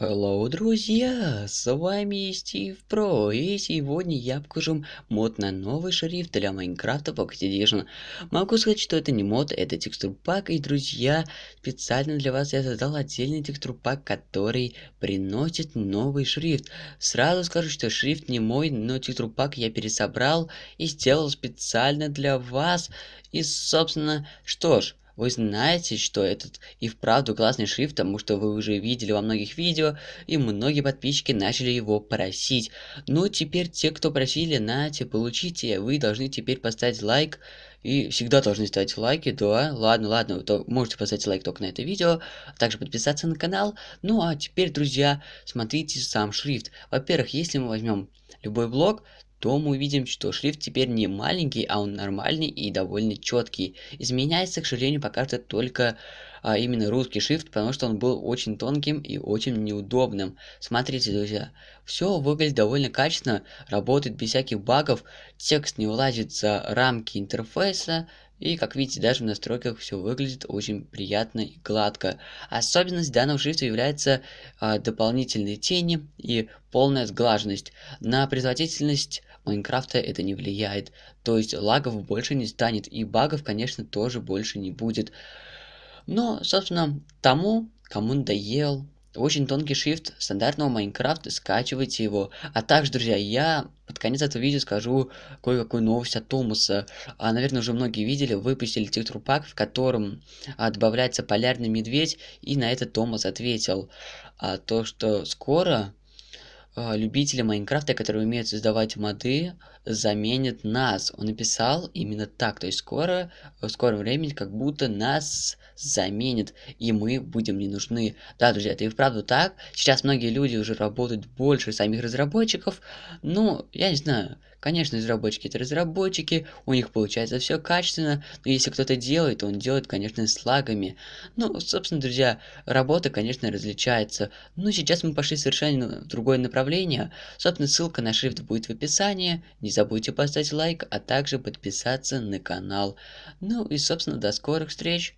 Hello, друзья! С вами Стив Про, и сегодня я покажу мод на новый шрифт для Майнкрафта Pocket Edition. Могу сказать, что это не мод, это текстурпак, и, друзья, специально для вас я создал отдельный текстурпак, который приносит новый шрифт. Сразу скажу, что шрифт не мой, но текстурпак я пересобрал и сделал специально для вас. И, собственно, что ж вы знаете, что этот и вправду классный шрифт, потому что вы уже видели во многих видео, и многие подписчики начали его просить. Но теперь те, кто просили, нате, получите, вы должны теперь поставить лайк, и всегда должны ставить лайки, да, ладно, ладно, то можете поставить лайк только на это видео, а также подписаться на канал. Ну а теперь, друзья, смотрите сам шрифт. Во-первых, если мы возьмем любой блок, то мы увидим, что шрифт теперь не маленький, а он нормальный и довольно четкий. Изменяется, к сожалению, пока что только а, именно русский шрифт, потому что он был очень тонким и очень неудобным. Смотрите, друзья, все выглядит довольно качественно, работает без всяких багов, текст не улазит за рамки интерфейса, и как видите, даже в настройках все выглядит очень приятно и гладко. Особенность данного шрифта является э, дополнительные тени и полная сглаженность. На производительность Майнкрафта это не влияет. То есть лагов больше не станет, и багов, конечно, тоже больше не будет. Но, собственно, тому, кому надоел очень тонкий шрифт стандартного Майнкрафта, скачивайте его. А также, друзья, я под конец этого видео скажу кое-какую новость от Томаса. А, наверное, уже многие видели, выпустили текстурпак, в котором а, добавляется полярный медведь, и на это Томас ответил, а, то, что скоро Э, любители Майнкрафта, которые умеют создавать моды, заменят нас. Он написал именно так, то есть скоро, в скором времени, как будто нас заменят, и мы будем не нужны. Да, друзья, это и вправду так. Сейчас многие люди уже работают больше самих разработчиков. Ну, я не знаю, Конечно, разработчики это разработчики, у них получается все качественно, но если кто-то делает, то он делает, конечно, с лагами. Ну, собственно, друзья, работа, конечно, различается. Ну, сейчас мы пошли совершенно в другое направление. Собственно, ссылка на шрифт будет в описании. Не забудьте поставить лайк, а также подписаться на канал. Ну и, собственно, до скорых встреч!